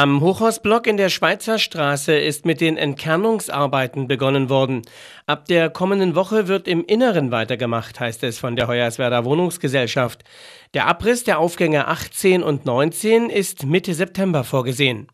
Am Hochhausblock in der Schweizer Straße ist mit den Entkernungsarbeiten begonnen worden. Ab der kommenden Woche wird im Inneren weitergemacht, heißt es von der Hoyerswerder Wohnungsgesellschaft. Der Abriss der Aufgänge 18 und 19 ist Mitte September vorgesehen.